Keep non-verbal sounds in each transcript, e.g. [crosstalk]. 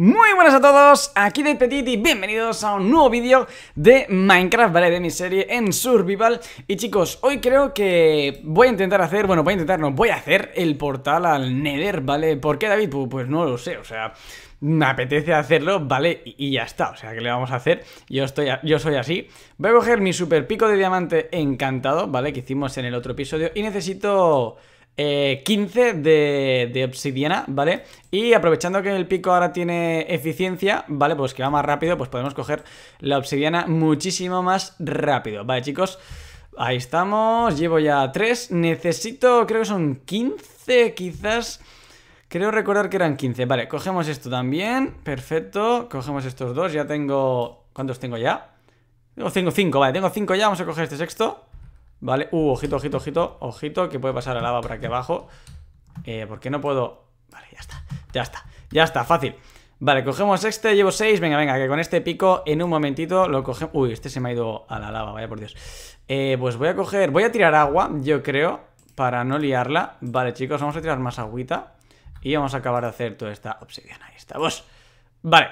Muy buenas a todos, aquí de Petit y bienvenidos a un nuevo vídeo de Minecraft, ¿vale? De mi serie en Survival Y chicos, hoy creo que voy a intentar hacer, bueno, voy a intentar, no, voy a hacer el portal al Nether, ¿vale? ¿Por qué David? Pues, pues no lo sé, o sea, me apetece hacerlo, ¿vale? Y, ya está, o sea, ¿qué le vamos a hacer? Yo, estoy yo soy así. Voy a coger mi super pico de diamante encantado, ¿vale? Que hicimos en el otro episodio y necesito... 15 eh, de, obsidiana, ¿vale? Y aprovechando que el pico ahora tiene eficiencia, ¿vale? Pues que va más rápido, pues podemos coger la obsidiana muchísimo más rápido, ¿vale, chicos? Ahí estamos, llevo ya 3, necesito, creo que son 15 quizás... Creo recordar que eran 15. Vale, cogemos esto también. Perfecto. Cogemos estos dos. Ya tengo... ¿Cuántos tengo ya? Tengo 5. Vale, tengo 5 ya. Vamos a coger este sexto. Vale, uh, ojito, ojito, ojito, ojito, que puede pasar la lava por aquí abajo. Eh, no puedo...? Vale, ya está, ya está, ya está, fácil. Vale, cogemos este, llevo seis, venga, venga, que con este pico en un momentito lo cogemos... Uy, este se me ha ido a la lava, vaya por Dios. Eh, pues voy a coger, voy a tirar agua, yo creo, para no liarla. Vale, chicos, vamos a tirar más agüita y vamos a acabar de hacer toda esta obsidiana. Ahí estamos. Vale.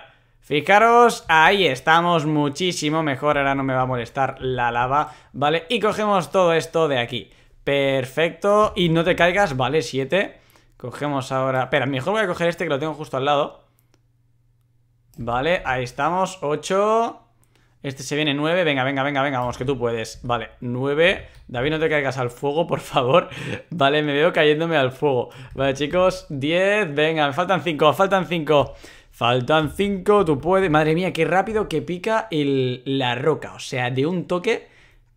Fijaros, ahí estamos muchísimo mejor, ahora no me va a molestar la lava, ¿vale? Y cogemos todo esto de aquí, perfecto, y no te caigas, ¿vale? 7, cogemos ahora, espera, mejor voy a coger este que lo tengo justo al lado, ¿vale? Ahí estamos, 8, este se viene 9, venga, venga, venga, venga, vamos, que tú puedes, vale, 9, David no te caigas al fuego, por favor, [laughs] vale, me veo cayéndome al fuego, vale chicos, 10, venga, me faltan 5, faltan 5... Faltan 5, tú puedes. Madre mía, qué rápido que pica el, la roca. O sea, de un toque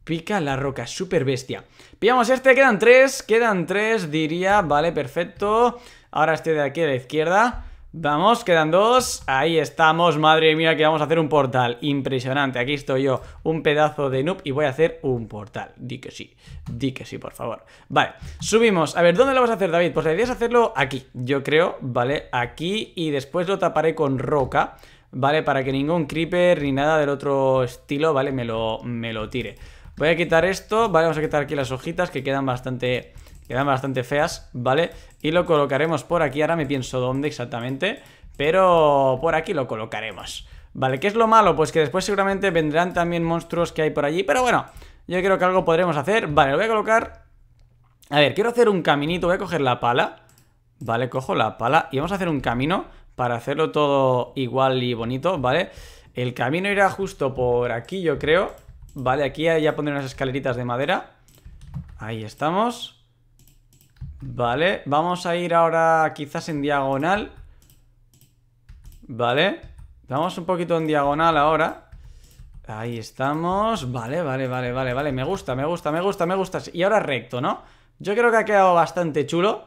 pica la roca. super bestia. Pillamos este, quedan 3, quedan 3, diría. Vale, perfecto. Ahora este de aquí a la izquierda. Vamos, quedan dos. Ahí estamos. Madre mía, que vamos a hacer un portal. Impresionante. Aquí estoy yo, un pedazo de noob y voy a hacer un portal. Di que sí. Di que sí, por favor. Vale, subimos. A ver, ¿dónde lo vas a hacer, David? Pues la idea es hacerlo aquí, yo creo, ¿vale? Aquí y después lo taparé con roca, ¿vale? Para que ningún creeper ni nada del otro estilo, ¿vale? Me lo, me lo tire. Voy a quitar esto, ¿vale? Vamos a quitar aquí las hojitas que quedan bastante quedan bastante feas, ¿vale? Y lo colocaremos por aquí, ahora me pienso dónde exactamente, pero por aquí lo colocaremos. Vale, ¿qué es lo malo? Pues que después seguramente vendrán también monstruos que hay por allí, pero bueno, yo creo que algo podremos hacer. Vale, lo voy a colocar... A ver, quiero hacer un caminito, voy a coger la pala, ¿vale? Cojo la pala y vamos a hacer un camino para hacerlo todo igual y bonito, ¿vale? El camino irá justo por aquí, yo creo, ¿vale? Aquí ya pondré unas escaleritas de madera. Ahí estamos. Vale, vamos a ir ahora quizás en diagonal. Vale, vamos un poquito en diagonal ahora. Ahí estamos. Vale, vale, vale, vale, vale. Me gusta, me gusta, me gusta, me gusta. Y ahora recto, ¿no? Yo creo que ha quedado bastante chulo.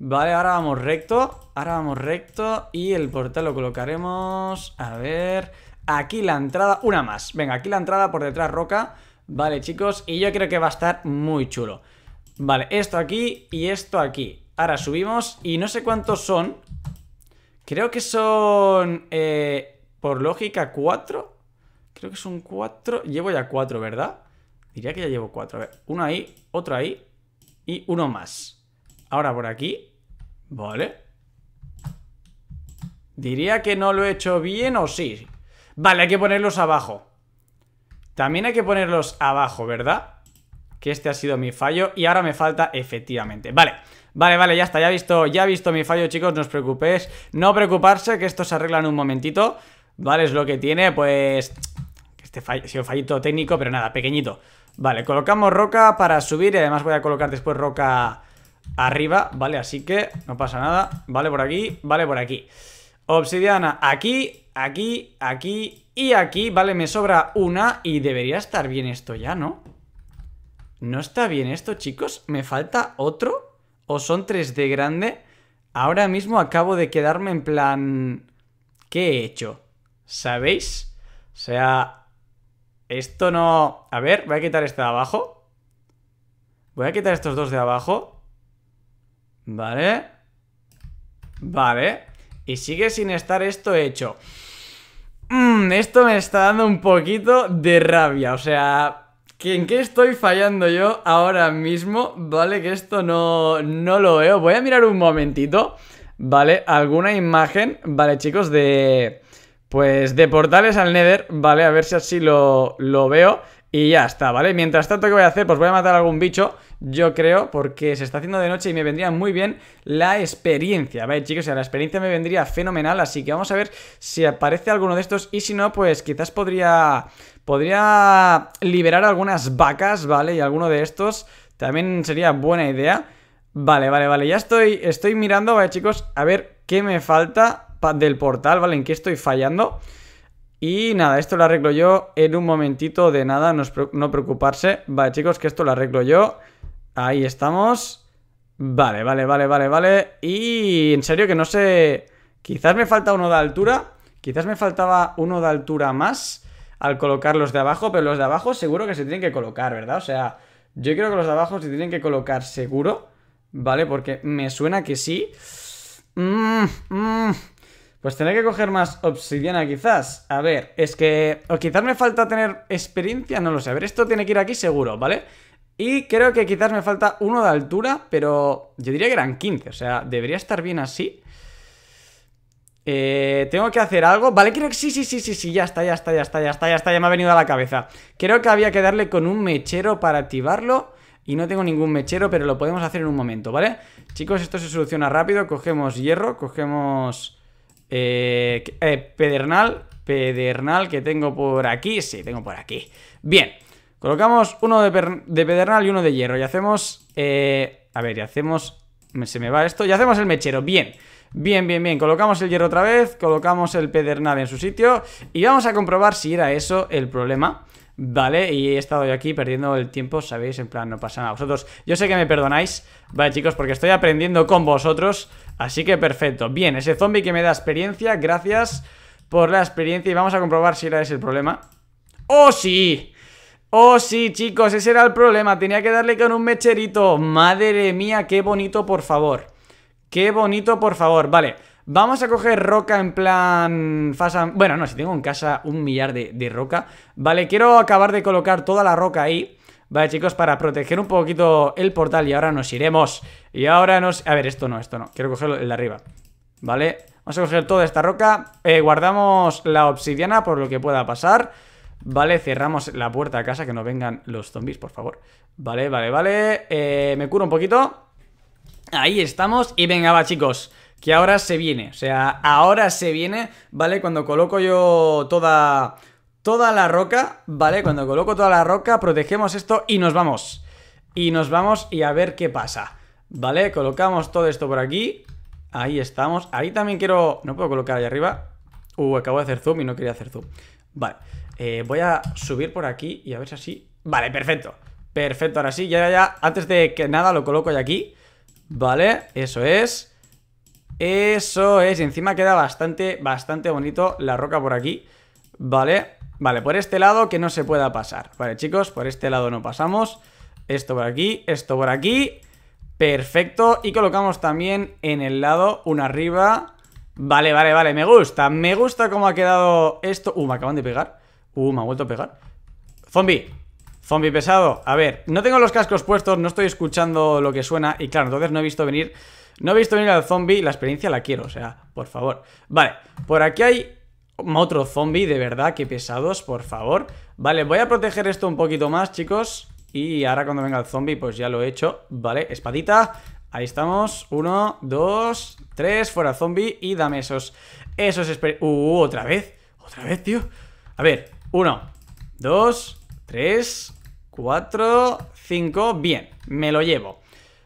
Vale, ahora vamos recto. Ahora vamos recto. Y el portal lo colocaremos... A ver... Aquí la entrada... Una más. Venga, aquí la entrada por detrás roca. Vale, chicos. Y yo creo que va a estar muy chulo. Vale, esto aquí y esto aquí. Ahora subimos y no sé cuántos son. Creo que son... Eh, por lógica, cuatro Creo que son cuatro Llevo ya cuatro, ¿verdad? Diría que ya llevo cuatro A ver, uno ahí, otro ahí y uno más. Ahora por aquí. Vale. Diría que no lo he hecho bien o sí. Vale, hay que ponerlos abajo. También hay que ponerlos abajo, ¿verdad? que este ha sido mi fallo y ahora me falta efectivamente. Vale, Vale, vale, ya está, ya he visto, ya visto mi fallo, chicos, no os preocupéis. No preocuparse, que esto se arregla en un momentito. Vale, es lo que tiene, pues... Este fallo, ha sido fallito técnico, pero nada, pequeñito. Vale, colocamos roca para subir y además voy a colocar después roca arriba, ¿vale? Así que no pasa nada. Vale, por aquí, vale, por aquí. Obsidiana aquí, aquí, aquí y aquí, ¿vale? Me sobra una y debería estar bien esto ya, ¿no? ¿No está bien esto, chicos? ¿Me falta otro? ¿O son tres de grande? Ahora mismo acabo de quedarme en plan... ¿Qué he hecho? ¿Sabéis? O sea... Esto no... A ver, voy a quitar este de abajo. Voy a quitar estos dos de abajo. Vale. Vale. Y sigue sin estar esto hecho. Mm, esto me está dando un poquito de rabia. O sea, en qué estoy fallando yo ahora mismo, ¿vale? Que esto no, no lo veo. Voy a mirar un momentito, ¿vale? Alguna imagen, ¿vale, chicos? De... Pues de portales al Nether, ¿vale? A ver si así lo, lo veo. Y ya está, ¿vale? Mientras tanto, ¿qué voy a hacer? Pues voy a matar a algún bicho, yo creo, porque se está haciendo de noche y me vendría muy bien la experiencia, ¿vale, chicos? O la experiencia me vendría fenomenal, así que vamos a ver si aparece alguno de estos y si no, pues quizás podría... Podría liberar algunas vacas, ¿vale? Y alguno de estos también sería buena idea. Vale, vale, vale, ya estoy, estoy mirando, ¿vale, chicos? A ver qué me falta del portal, ¿vale? En qué estoy fallando... Y nada, esto lo arreglo yo en un momentito de nada, no, preocuparse. Vale, chicos, que esto lo arreglo yo. Ahí estamos. Vale, vale, vale, vale, vale. Y en serio que no sé... Quizás me falta uno de altura. Quizás me faltaba uno de altura más al colocar los de abajo, pero los de abajo seguro que se tienen que colocar, ¿verdad? O sea, yo creo que los de abajo se tienen que colocar seguro, ¿vale? Porque me suena que sí. Mmm... Pues tendré que coger más obsidiana quizás. A ver, es que... O quizás me falta tener experiencia, no lo sé. A ver, esto tiene que ir aquí seguro, ¿vale? Y creo que quizás me falta uno de altura, pero yo diría que eran 15. O sea, debería estar bien así. Eh, tengo que hacer algo. Vale, creo que sí, sí, sí, sí, sí. Ya está, ya está, ya está, ya está, ya está. Ya me ha venido a la cabeza. Creo que había que darle con un mechero para activarlo. Y no tengo ningún mechero, pero lo podemos hacer en un momento, ¿vale? Chicos, esto se soluciona rápido. Cogemos hierro, cogemos... Eh, eh, pedernal, pedernal que tengo por aquí. Sí, tengo por aquí. Bien, colocamos uno de, pedernal y uno de hierro. Y hacemos... Eh, a ver, y hacemos... Se me va esto. Y hacemos el mechero. Bien. Bien, bien, bien, colocamos el hierro otra vez, colocamos el pedernal en su sitio y vamos a comprobar si era eso el problema ¿vale? Y he estado yo aquí perdiendo el tiempo, ¿sabéis? En plan, no pasa nada. Vosotros, yo sé que me perdonáis, ¿vale, chicos? Porque estoy aprendiendo con vosotros, así que perfecto. Bien, ese zombie que me da experiencia, gracias por la experiencia y vamos a comprobar si era ese el problema. ¡Oh, sí! ¡Oh, sí, chicos! Ese era el problema, tenía que darle con un mecherito. ¡Madre mía, qué bonito, por favor! ¡Qué bonito, por favor! Vale, Vamos a coger roca en plan... Fasa... Bueno, no, si tengo en casa un millar de, roca. Vale, quiero acabar de colocar toda la roca ahí. Vale, chicos, para proteger un poquito el portal y ahora nos iremos. Y ahora nos... A ver, esto no, esto no. Quiero cogerlo el de arriba. Vale, vamos a coger toda esta roca. Eh, guardamos la obsidiana por lo que pueda pasar. Vale, cerramos la puerta a casa, que no vengan los zombies, por favor. Vale, vale, vale. Eh, me curo un poquito. Ahí estamos. Y venga, va, chicos que ahora se viene, o sea, ahora se viene, ¿vale? Cuando coloco yo toda, toda la roca, ¿vale? Cuando coloco toda la roca, protegemos esto y nos vamos. Y nos vamos y a ver qué pasa, ¿vale? Colocamos todo esto por aquí, ahí estamos, ahí también quiero, no puedo colocar ahí arriba, uh, acabo de hacer zoom y no quería hacer zoom, vale, eh, voy a subir por aquí y a ver si así, vale, perfecto, perfecto, ahora sí, ya, ya, ya, antes de que nada lo coloco ya aquí, ¿vale? Eso es... Eso es, encima queda bastante, bastante bonito la roca por aquí Vale, vale, por este lado que no se pueda pasar Vale chicos, por este lado no pasamos Esto por aquí, esto por aquí Perfecto, y colocamos también en el lado una arriba Vale, vale, vale, me gusta, me gusta cómo ha quedado esto Uh, me acaban de pegar, uh, me ha vuelto a pegar Zombie, zombie pesado, a ver, no tengo los cascos puestos, no estoy escuchando lo que suena Y claro, entonces no he visto venir no he visto venir al zombie, la experiencia la quiero, o sea, por favor. Vale, por aquí hay otro zombie, de verdad, que pesados, por favor. Vale, voy a proteger esto un poquito más, chicos. Y ahora cuando venga el zombie, pues ya lo he hecho. Vale, espadita. Ahí estamos. Uno, dos, tres, fuera zombie. Y dame esos... Esos... Uh, otra vez. Otra vez, tío. A ver, uno, dos, tres, cuatro, cinco. Bien, me lo llevo.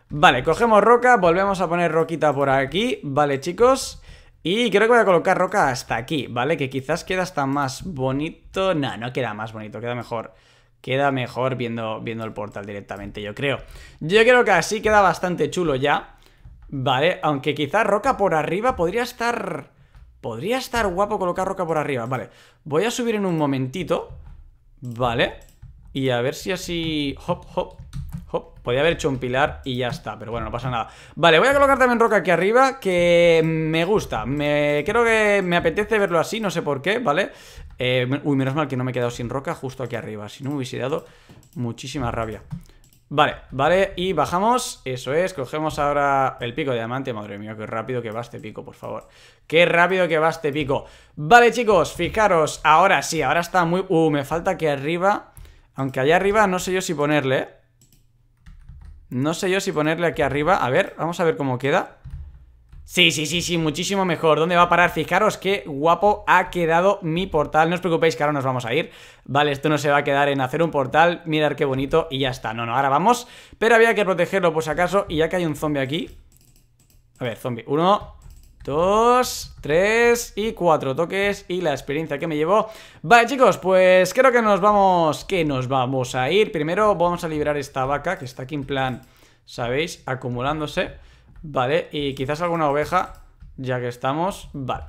Vale, cogemos roca, volvemos a poner roquita por aquí, vale chicos Y creo que voy a colocar roca hasta aquí, ¿vale? Que quizás queda hasta más bonito, no, no queda más bonito, queda mejor Queda mejor viendo, viendo el portal directamente, yo creo Yo creo que así queda bastante chulo ya Vale, aunque quizás roca por arriba podría estar... Podría estar guapo colocar roca por arriba, vale Voy a subir en un momentito Vale Y a ver si así... Hop, hop Podría podía haber hecho un pilar y ya está, pero bueno, no pasa nada. Vale, voy a colocar también roca aquí arriba, que me gusta. Me, creo que me apetece verlo así, no sé por qué, ¿vale? Eh, uy, menos mal que no me he quedado sin roca justo aquí arriba. Si no me hubiese dado muchísima rabia. Vale, vale, y bajamos, eso es, cogemos ahora el pico de diamante, madre mía, qué rápido que va este pico, por favor, qué rápido que va este pico Vale chicos, fijaros, ahora sí, ahora está muy, uh, me falta que arriba, aunque allá arriba no sé yo si ponerle, ¿eh? No sé yo si ponerle aquí arriba. A ver, vamos a ver cómo queda. Sí, sí, sí, sí, muchísimo mejor. ¿Dónde va a parar? Fijaros qué guapo ha quedado mi portal. No os preocupéis que ahora nos vamos a ir. Vale, esto no se va a quedar en hacer un portal, mirar qué bonito y ya está. No, no, ahora vamos. Pero había que protegerlo por si acaso y ya que hay un zombie aquí. A ver, zombie. Uno, Dos, tres y cuatro toques y la experiencia que me llevó Vale chicos, pues creo que nos vamos, que nos vamos a ir Primero vamos a liberar esta vaca que está aquí en plan, ¿sabéis? Acumulándose Vale, y quizás alguna oveja, ya que estamos Vale,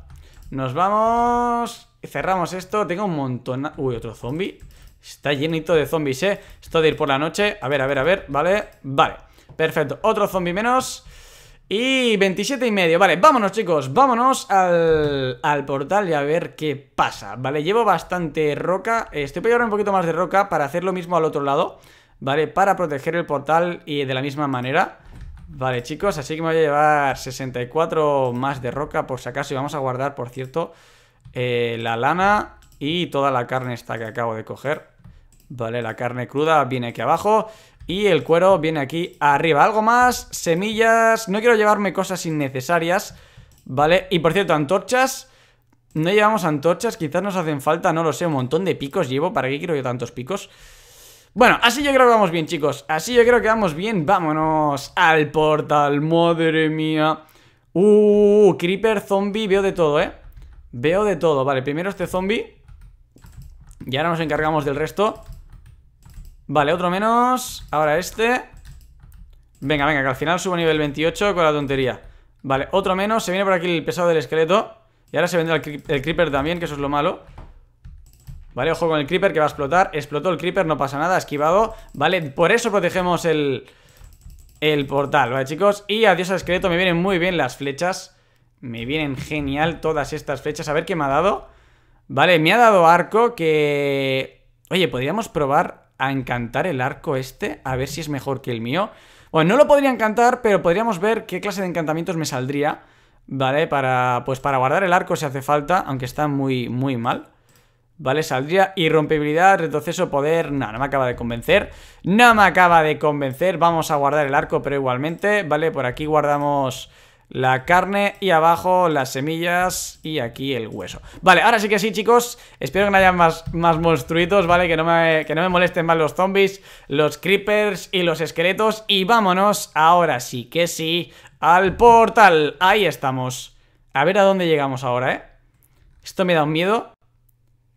nos vamos, cerramos esto, tengo un montón... Uy, otro zombie Está llenito de zombies, ¿eh? Esto de ir por la noche, a ver, a ver, a ver, vale, vale Perfecto, otro zombie menos y 27 y medio, vale, vámonos chicos, vámonos al, portal y a ver qué pasa, vale, llevo bastante roca, estoy llevar un poquito más de roca para hacer lo mismo al otro lado, vale, para proteger el portal y de la misma manera, vale chicos, así que me voy a llevar 64 más de roca por si acaso y vamos a guardar, por cierto, eh, la lana y toda la carne esta que acabo de coger, vale, la carne cruda viene aquí abajo, y el cuero viene aquí arriba. Algo más, semillas... No quiero llevarme cosas innecesarias, ¿vale? Y por cierto, antorchas... No llevamos antorchas, quizás nos hacen falta, no lo sé, un montón de picos llevo. ¿Para qué quiero yo tantos picos? Bueno, así yo creo que vamos bien, chicos. Así yo creo que vamos bien. Vámonos al portal, madre mía. Uh, creeper, zombie, veo de todo, ¿eh? Veo de todo. Vale, primero este zombie. Y ahora nos encargamos del resto. Vale, otro menos. Ahora este. Venga, venga, que al final subo nivel 28 con la tontería. Vale, otro menos. Se viene por aquí el pesado del esqueleto. Y ahora se vendrá el, creeper también, que eso es lo malo. Vale, ojo con el creeper que va a explotar. Explotó el creeper, no pasa nada, esquivado. Vale, por eso protegemos el, el portal, ¿vale, chicos? Y adiós al esqueleto, me vienen muy bien las flechas. Me vienen genial todas estas flechas. A ver qué me ha dado. Vale, me ha dado arco que... Oye, podríamos probar a encantar el arco este, a ver si es mejor que el mío. Bueno, no lo podría encantar, pero podríamos ver qué clase de encantamientos me saldría, ¿vale? Para, pues para guardar el arco si hace falta, aunque está muy, muy mal. ¿Vale? Saldría irrompibilidad, retroceso, poder... No, no me acaba de convencer. No me acaba de convencer. Vamos a guardar el arco, pero igualmente, ¿vale? Por aquí guardamos la carne y abajo las semillas y aquí el hueso Vale, ahora sí que sí chicos, espero que no haya más, más monstruitos, ¿vale? Que no, me, que no me molesten más los zombies, los creepers y los esqueletos Y vámonos ahora sí que sí al portal, ahí estamos A ver a dónde llegamos ahora, ¿eh? Esto me da un miedo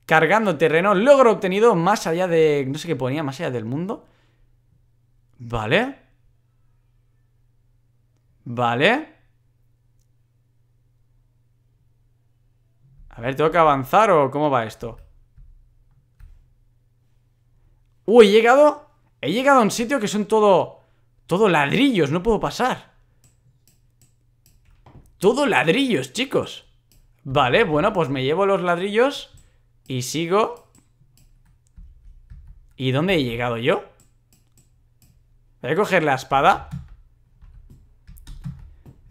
Cargando terreno, logro obtenido más allá de... no sé qué ponía, más allá del mundo Vale Vale A ver, ¿tengo que avanzar o cómo va esto? Uy, he llegado... He llegado a un sitio que son todo... Todo ladrillos, no puedo pasar. Todo ladrillos, chicos. Vale, bueno, pues me llevo los ladrillos y sigo... ¿Y dónde he llegado yo? Voy a coger la espada.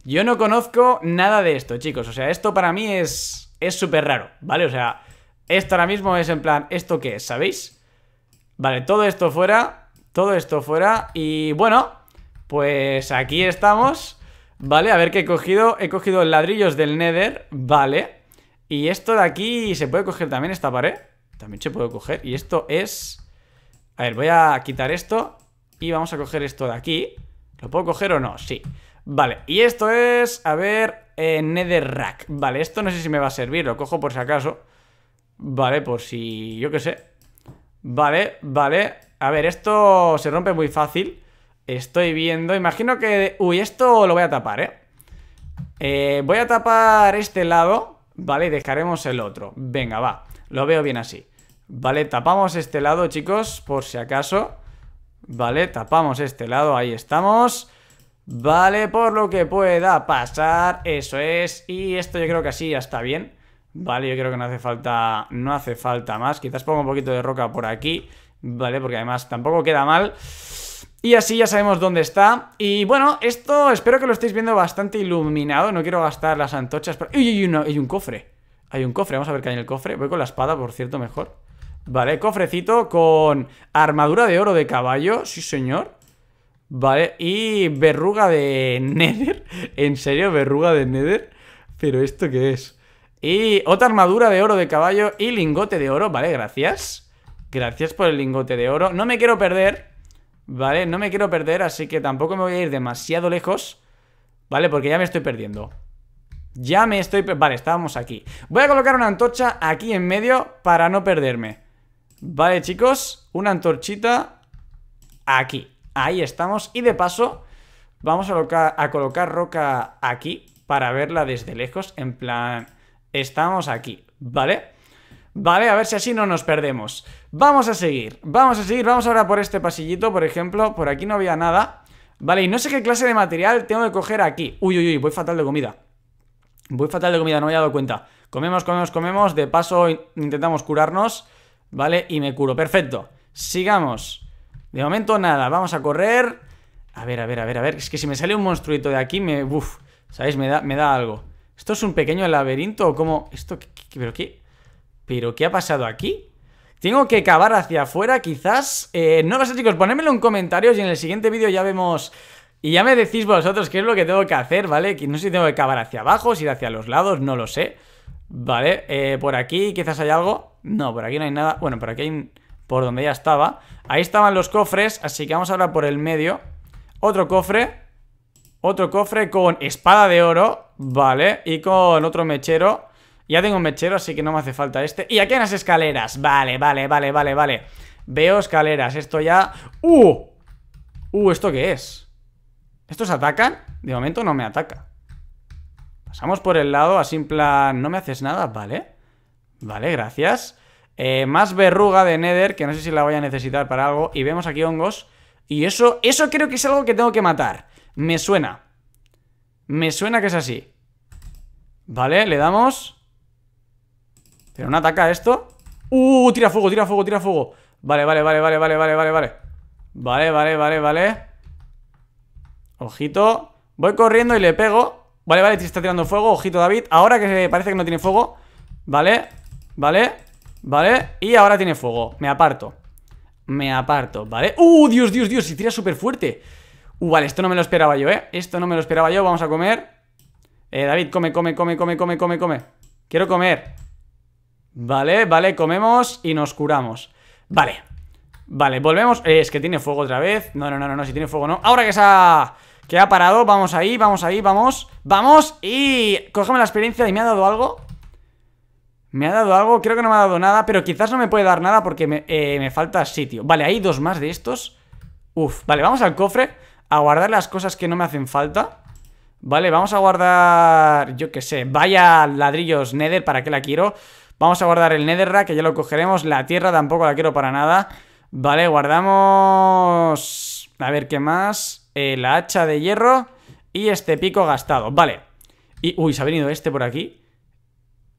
Yo no conozco nada de esto, chicos. O sea, esto para mí es... Es súper raro, ¿vale? O sea, esto ahora mismo es en plan, ¿esto qué es? ¿Sabéis? Vale, todo esto fuera, todo esto fuera y bueno, pues aquí estamos, ¿vale? A ver qué he cogido, he cogido ladrillos del Nether, ¿vale? Y esto de aquí, ¿se puede coger también esta pared? También se puede coger y esto es... A ver, voy a quitar esto y vamos a coger esto de aquí. ¿Lo puedo coger o no? Sí. Vale, y esto es, a ver, eh, Netherrack. Vale, esto no sé si me va a servir, lo cojo por si acaso. Vale, por si... yo qué sé. Vale, vale. A ver, esto se rompe muy fácil. Estoy viendo, imagino que... Uy, esto lo voy a tapar, ¿eh? eh voy a tapar este lado, ¿vale? Y dejaremos el otro. Venga, va. Lo veo bien así. Vale, tapamos este lado, chicos, por si acaso. Vale, tapamos este lado, ahí estamos. Vale, por lo que pueda pasar, eso es. Y esto yo creo que así ya está bien. Vale, yo creo que no hace falta, no hace falta más. Quizás pongo un poquito de roca por aquí, ¿vale? Porque además tampoco queda mal. Y así ya sabemos dónde está. Y bueno, esto espero que lo estéis viendo bastante iluminado. No quiero gastar las antorchas. Pero... ¡Uy, hay un cofre. Hay un cofre. Vamos a ver qué hay en el cofre. Voy con la espada, por cierto, mejor. Vale, cofrecito con armadura de oro de caballo. Sí, señor. Vale, y verruga de [laughs] Nether. ¿En serio, verruga de Nether? ¿Pero esto qué es? Y otra armadura de oro de caballo y lingote de oro. Vale, gracias. Gracias por el lingote de oro. No me quiero perder. Vale, no me quiero perder, así que tampoco me voy a ir demasiado lejos. Vale, porque ya me estoy perdiendo. Ya me estoy... Vale, estábamos aquí. Voy a colocar una antorcha aquí en medio para no perderme. Vale, chicos, una antorchita aquí. Ahí estamos. Y de paso, vamos a, colocar roca aquí para verla desde lejos. En plan, estamos aquí, ¿vale? Vale, a ver si así no nos perdemos. Vamos a seguir, vamos a seguir. Vamos ahora por este pasillito, por ejemplo. Por aquí no había nada. Vale, y no sé qué clase de material tengo que coger aquí. Uy, uy, uy, voy fatal de comida. Voy fatal de comida, no me he dado cuenta. Comemos, comemos, comemos. De paso intentamos curarnos. Vale, y me curo. Perfecto. Sigamos. De momento nada, vamos a correr. A ver, a ver, a ver, a ver. Es que si me sale un monstruito de aquí, me... Uf, ¿sabéis? Me da, me da algo. ¿Esto es un pequeño laberinto o cómo...? ¿Esto ¿Pero qué? ¿Pero qué ha pasado aquí? Tengo que cavar hacia afuera, quizás... Eh, no lo sé, chicos, ponedmelo en comentarios y en el siguiente vídeo ya vemos... Y ya me decís vosotros qué es lo que tengo que hacer, ¿vale? No sé si tengo que cavar hacia abajo, si ir hacia los lados, no lo sé. Vale, eh, por aquí quizás hay algo. No, por aquí no hay nada. Bueno, por aquí hay por donde ya estaba. Ahí estaban los cofres, así que vamos ahora por el medio. Otro cofre. Otro cofre con espada de oro, vale, y con otro mechero. Ya tengo un mechero, así que no me hace falta este. Y aquí hay las escaleras, vale, vale, vale, vale, vale. Veo escaleras, esto ya... ¡Uh! ¡Uh! ¿Esto qué es? ¿Estos atacan? De momento no me ataca. Pasamos por el lado, así en plan... ¿No me haces nada? Vale. Vale, gracias. Eh, más verruga de Nether, que no sé si la voy a necesitar para algo. Y vemos aquí hongos. Y eso, eso creo que es algo que tengo que matar. Me suena. Me suena que es así. Vale, le damos. Pero no ataca esto. Uh, tira fuego, tira fuego, tira fuego. Vale, vale, vale, vale, vale, vale, vale, vale. Vale, vale, vale, vale. Ojito. Voy corriendo y le pego. Vale, vale, está tirando fuego. Ojito, David. Ahora que parece que no tiene fuego. Vale, vale. ¿Vale? Y ahora tiene fuego, me aparto Me aparto, ¿vale? ¡Uh, Dios, Dios, Dios! si tira súper fuerte Uh, vale, esto no me lo esperaba yo, ¿eh? Esto no me lo esperaba yo, vamos a comer Eh, David, come, come, come, come, come, come, come Quiero comer Vale, vale, comemos y nos curamos Vale Vale, volvemos, eh, es que tiene fuego otra vez No, no, no, no, no, si tiene fuego no Ahora que se ha, que ha parado, vamos ahí, vamos ahí, vamos Vamos y cógeme la experiencia y me ha dado algo ¿Me ha dado algo? Creo que no me ha dado nada, pero quizás no me puede dar nada porque eh, me, falta sitio. Vale, hay dos más de estos. Uf, vale, vamos al cofre a guardar las cosas que no me hacen falta. Vale, vamos a guardar, yo qué sé, vaya ladrillos nether, ¿para qué la quiero? Vamos a guardar el netherrack, que ya lo cogeremos. La tierra tampoco la quiero para nada. Vale, guardamos... A ver, ¿qué más? Eh, la hacha de hierro y este pico gastado. Vale. Y, uy, se ha venido este por aquí.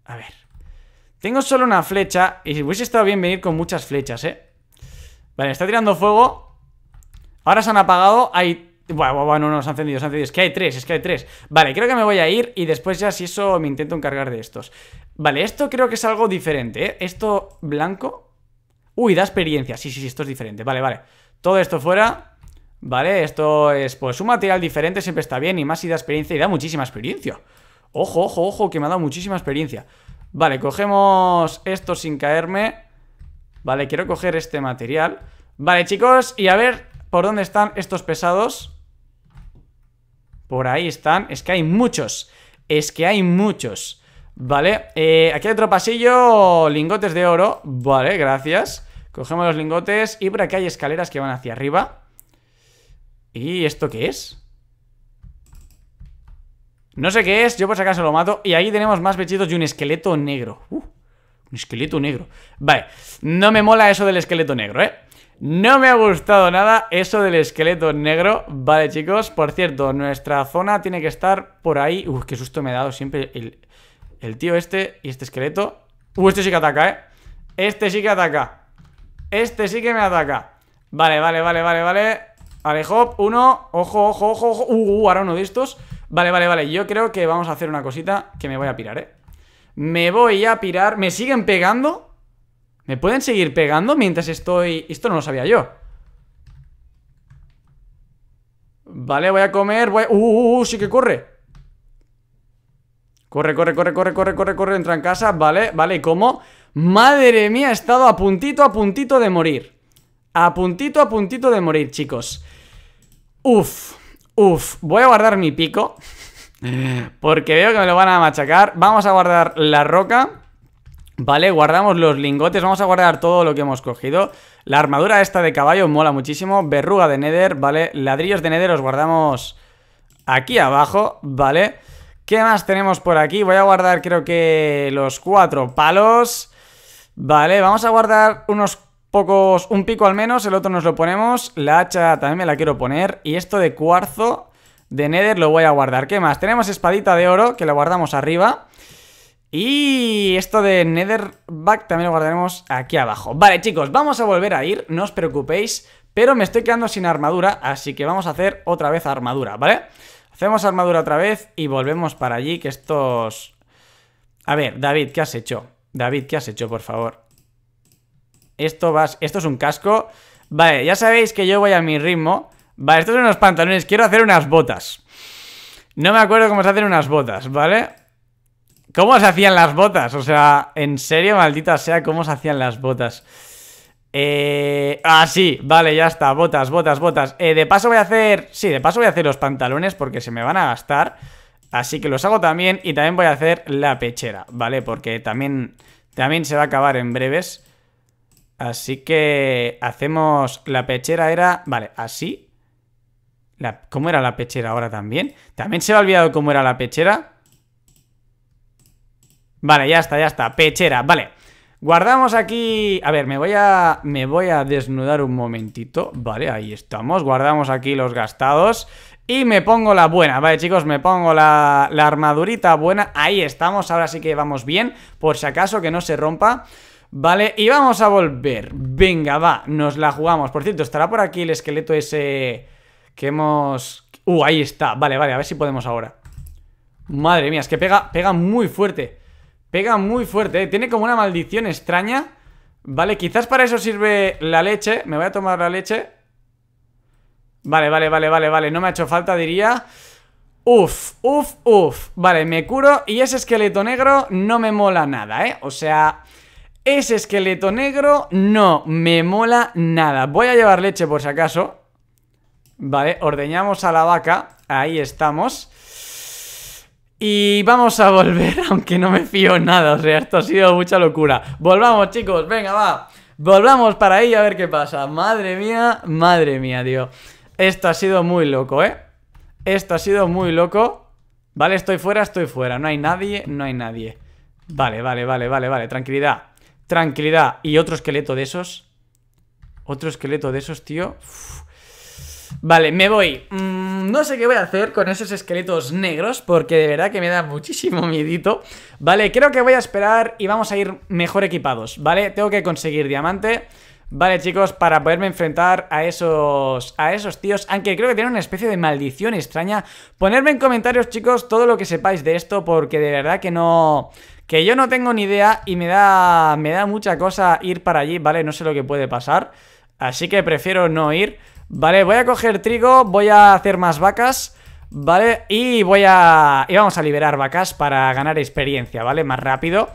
A ver, tengo solo una flecha y si hubiese estado bien venir con muchas flechas, ¿eh? Vale, está tirando fuego. Ahora se han apagado. Hay... Bueno, bueno, no, no, se han encendido, se han encendido. Es que hay tres, es que hay tres. Vale, creo que me voy a ir y después ya si eso me intento encargar de estos. Vale, esto creo que es algo diferente, ¿eh? Esto blanco. Uy, da experiencia. Sí, sí, sí, esto es diferente. Vale, vale. Todo esto fuera. Vale, esto es pues un material diferente, siempre está bien y más si da experiencia y da muchísima experiencia. Ojo, ojo, ojo, que me ha dado muchísima experiencia. Vale, cogemos esto sin caerme Vale, quiero coger este material Vale, chicos, y a ver por dónde están estos pesados Por ahí están, es que hay muchos Es que hay muchos Vale, eh, aquí hay otro pasillo Lingotes de oro, vale, gracias Cogemos los lingotes Y por aquí hay escaleras que van hacia arriba ¿Y esto qué es? No sé qué es, yo por si acaso lo mato. Y ahí tenemos más pechitos y un esqueleto negro. Uh, un esqueleto negro. Vale, no me mola eso del esqueleto negro, ¿eh? No me ha gustado nada eso del esqueleto negro. Vale, chicos, por cierto, nuestra zona tiene que estar por ahí. Uf, qué susto me ha dado siempre el, el tío este y este esqueleto. Uh, este sí que ataca, ¿eh? Este sí que ataca. Este sí que me ataca. Vale, vale, vale, vale, vale. Vale, hop, uno. Ojo, ojo, ojo, ojo. Uh, uh, ahora uno de estos. Vale, vale, vale. Yo creo que vamos a hacer una cosita que me voy a pirar, ¿eh? Me voy a pirar. ¿Me siguen pegando? ¿Me pueden seguir pegando mientras estoy...? Esto no lo sabía yo. Vale, voy a comer. Voy... ¡Uh uh, uh, uh, sí que corre. Corre, corre, corre, corre, corre, corre, corre. Entra en casa. Vale, vale. ¿Y cómo? Madre mía, he estado a puntito, a puntito de morir. A puntito, a puntito de morir, chicos. Uf. Uf, voy a guardar mi pico. Porque veo que me lo van a machacar. Vamos a guardar la roca. Vale, guardamos los lingotes, vamos a guardar todo lo que hemos cogido. La armadura esta de caballo mola muchísimo. Verruga de Nether, ¿vale? Ladrillos de Nether los guardamos aquí abajo, ¿vale? ¿Qué más tenemos por aquí? Voy a guardar creo que los cuatro palos. Vale, vamos a guardar unos pocos, un pico al menos, el otro nos lo ponemos, la hacha también me la quiero poner, y esto de cuarzo de nether lo voy a guardar. ¿Qué más? Tenemos espadita de oro, que la guardamos arriba, y esto de netherback también lo guardaremos aquí abajo. Vale, chicos, vamos a volver a ir, no os preocupéis, pero me estoy quedando sin armadura, así que vamos a hacer otra vez armadura, ¿vale? Hacemos armadura otra vez y volvemos para allí, que estos... A ver, David, ¿qué has hecho? David, ¿qué has hecho, por favor? Esto, esto es un casco. Vale, ya sabéis que yo voy a mi ritmo. Vale, estos son unos pantalones. Quiero hacer unas botas. No me acuerdo cómo se hacen unas botas, ¿vale? ¿Cómo se hacían las botas? O sea, en serio, maldita sea, ¿cómo se hacían las botas? Eh... Ah, sí, vale, ya está Botas, botas, botas eh, De paso voy a hacer... Sí, de paso voy a hacer los pantalones Porque se me van a gastar Así que los hago también Y también voy a hacer la pechera, ¿vale? Porque también... También se va a acabar en breves Así que hacemos... La pechera era... Vale, así. La... ¿Cómo era la pechera ahora también? También se me ha olvidado cómo era la pechera. Vale, ya está, ya está. Pechera, vale. Guardamos aquí... A ver, me voy a... Me voy a desnudar un momentito. Vale, ahí estamos. Guardamos aquí los gastados. Y me pongo la buena, vale chicos, me pongo la, la armadurita buena Ahí estamos, ahora sí que vamos bien Por si acaso que no se rompa ¿vale? Y vamos a volver. Venga, va, nos la jugamos. Por cierto, estará por aquí el esqueleto ese que hemos... Uh, ahí está. Vale, vale, a ver si podemos ahora. Madre mía, es que pega, pega muy fuerte. Pega muy fuerte, ¿eh? Tiene como una maldición extraña. Vale, quizás para eso sirve la leche. Me voy a tomar la leche. Vale, vale, vale, vale, vale. No me ha hecho falta, diría... Uf, uf, uf. Vale, me curo y ese esqueleto negro no me mola nada, ¿eh? O sea, ese esqueleto negro no me mola nada. Voy a llevar leche por si acaso. Vale, ordeñamos a la vaca. Ahí estamos. Y vamos a volver, [laughs] aunque no me fío nada. O sea, esto ha sido mucha locura. Volvamos, chicos. Venga, va. Volvamos para ahí a ver qué pasa. Madre mía, madre mía, tío. Esto ha sido muy loco, ¿eh? Esto ha sido muy loco. Vale, estoy fuera, estoy fuera. No hay nadie, no hay nadie. Vale, vale, vale, vale, vale. Tranquilidad tranquilidad y otro esqueleto de esos. Otro esqueleto de esos, tío. Vale, me voy. Mm, no sé qué voy a hacer con esos esqueletos negros porque de verdad que me da muchísimo [laughs] miedito. Vale, creo que voy a esperar y vamos a ir mejor equipados, ¿vale? Tengo que conseguir diamante. Vale, chicos, para poderme enfrentar a esos a esos tíos, aunque creo que tienen una especie de maldición extraña, ponerme en comentarios, chicos, todo lo que sepáis de esto porque de verdad que no que yo no tengo ni idea y me da, me da mucha cosa ir para allí, ¿vale? No sé lo que puede pasar. Así que prefiero no ir. Vale, voy a coger trigo, voy a hacer más vacas. ¿Vale? Y voy a... Y vamos a liberar vacas para ganar experiencia, ¿vale? Más rápido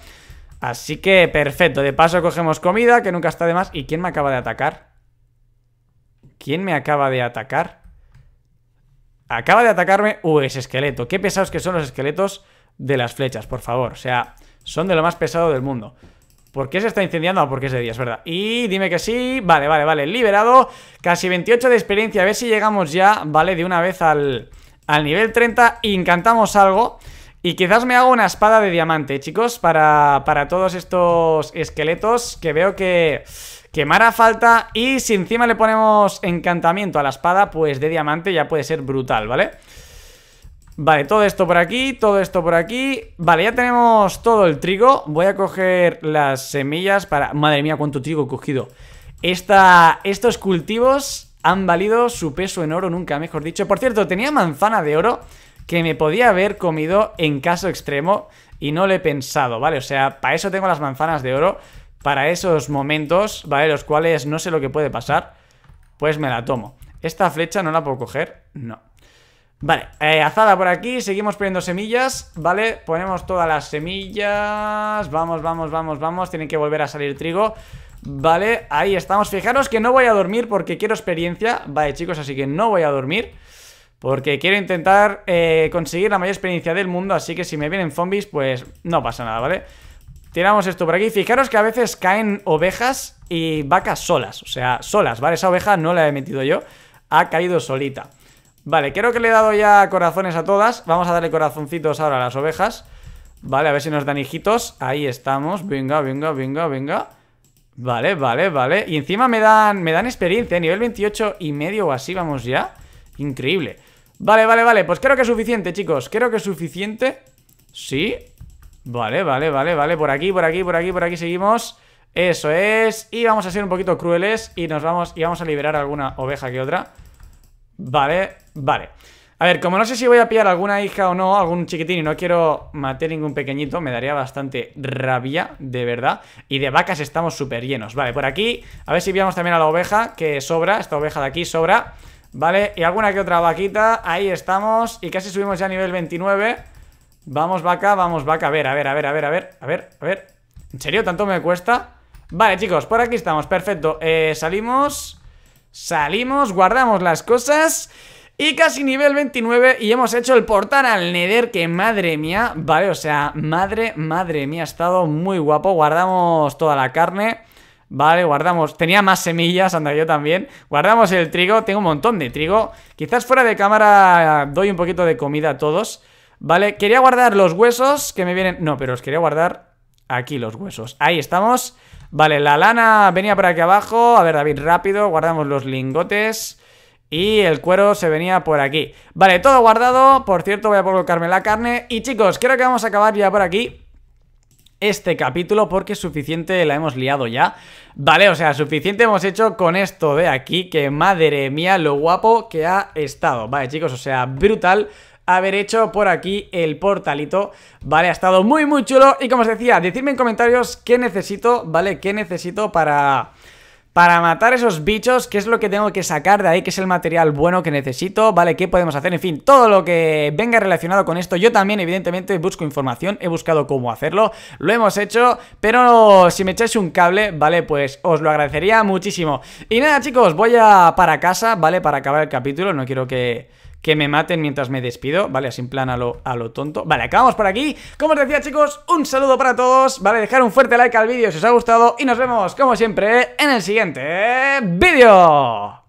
Así que perfecto, de paso cogemos comida Que nunca está de más ¿Y quién me acaba de atacar? ¿Quién me acaba de atacar? Acaba de atacarme... Uh, ese esqueleto Qué pesados que son los esqueletos de las flechas, por favor O sea, son de lo más pesado del mundo ¿Por qué se está incendiando? por ah, porque es de día, es verdad Y dime que sí, vale, vale, vale Liberado, casi 28 de experiencia A ver si llegamos ya, vale, de una vez al, nivel 30 Encantamos algo y quizás me hago una espada de diamante, chicos, para, para todos estos esqueletos que veo que, hará falta. Y si encima le ponemos encantamiento a la espada, pues de diamante ya puede ser brutal, ¿vale? vale Vale, todo esto por aquí, todo esto por aquí Vale, ya tenemos todo el trigo Voy a coger las semillas para... Madre mía, cuánto trigo he cogido Estos cultivos han valido su peso en oro nunca, mejor dicho Por cierto, tenía manzana de oro que me podía haber comido en caso extremo y no lo he pensado, ¿vale? O sea, para eso tengo las manzanas de oro, para esos momentos, ¿vale? Los cuales no sé lo que puede pasar, pues me la tomo. ¿Esta flecha no la puedo coger? No. Vale, eh, azada por aquí, seguimos poniendo semillas, ¿vale? Ponemos todas las semillas, vamos, vamos, vamos, vamos, tienen que volver a salir trigo Vale, ahí estamos, fijaros que no voy a dormir porque quiero experiencia, vale chicos, así que no voy a dormir porque quiero intentar eh, conseguir la mayor experiencia del mundo, así que si me vienen zombies, pues no pasa nada, ¿vale? Tiramos esto por aquí, fijaros que a veces caen ovejas y vacas solas, o sea, solas, ¿vale? Esa oveja no la he metido yo, ha caído solita Vale, creo que le he dado ya corazones a todas Vamos a darle corazoncitos ahora a las ovejas Vale, a ver si nos dan hijitos Ahí estamos, venga, venga, venga, venga Vale, vale, vale Y encima me dan, me dan experiencia, nivel 28 y medio o así, vamos ya Increíble Vale, vale, vale, pues creo que es suficiente, chicos Creo que es suficiente Sí Vale, vale, vale, vale Por aquí, por aquí, por aquí, por aquí seguimos Eso es Y vamos a ser un poquito crueles Y nos vamos, y vamos a liberar alguna oveja que otra Vale, vale. A ver, como no sé si voy a pillar alguna hija o no, algún chiquitín y no quiero matar ningún pequeñito, me daría bastante rabia, de verdad. Y de vacas estamos súper llenos. Vale, por aquí, a ver si pillamos también a la oveja, que sobra, esta oveja de aquí sobra. Vale, y alguna que otra vaquita, ahí estamos. Y casi subimos ya a nivel 29. Vamos vaca, vamos vaca. A ver, a ver, a ver, a ver, a ver, a ver, a ver. ¿En serio tanto me cuesta? Vale, chicos, por aquí estamos, perfecto. Eh, salimos... Salimos, guardamos las cosas... Y casi nivel 29 y hemos hecho el portal al Nether que madre mía, vale, o sea, madre, madre mía, ha estado muy guapo. Guardamos toda la carne, vale, guardamos, tenía más semillas, anda yo también. Guardamos el trigo, tengo un montón de trigo. Quizás fuera de cámara doy un poquito de comida a todos, vale. Quería guardar los huesos que me vienen, no, pero os quería guardar aquí los huesos. Ahí estamos. Vale, la lana venía por aquí abajo. A ver, David, rápido. Guardamos los lingotes. Y el cuero se venía por aquí Vale, todo guardado Por cierto, voy a colocarme la carne Y chicos, creo que vamos a acabar ya por aquí este capítulo porque suficiente la hemos liado ya Vale, o sea, suficiente hemos hecho con esto de aquí Que madre mía lo guapo que ha estado Vale chicos, o sea, brutal haber hecho por aquí el portalito, ¿vale? Ha estado muy, muy chulo y como os decía, decidme en comentarios qué necesito, ¿vale? ¿Qué necesito para... Para matar esos bichos, qué es lo que tengo que sacar de ahí, qué es el material bueno que necesito, ¿vale? ¿Qué podemos hacer? En fin, todo lo que venga relacionado con esto. Yo también, evidentemente, busco información, he buscado cómo hacerlo, lo hemos hecho, pero si me echáis un cable, ¿vale? Pues os lo agradecería muchísimo. Y nada, chicos, voy a para casa, ¿vale? Para acabar el capítulo, no quiero que que me maten mientras me despido, ¿vale? Así en plan a lo, tonto. Vale, acabamos por aquí. Como os decía, chicos, un saludo para todos, ¿vale? Dejar un fuerte like al vídeo si os ha gustado y nos vemos, como siempre, en el siguiente vídeo.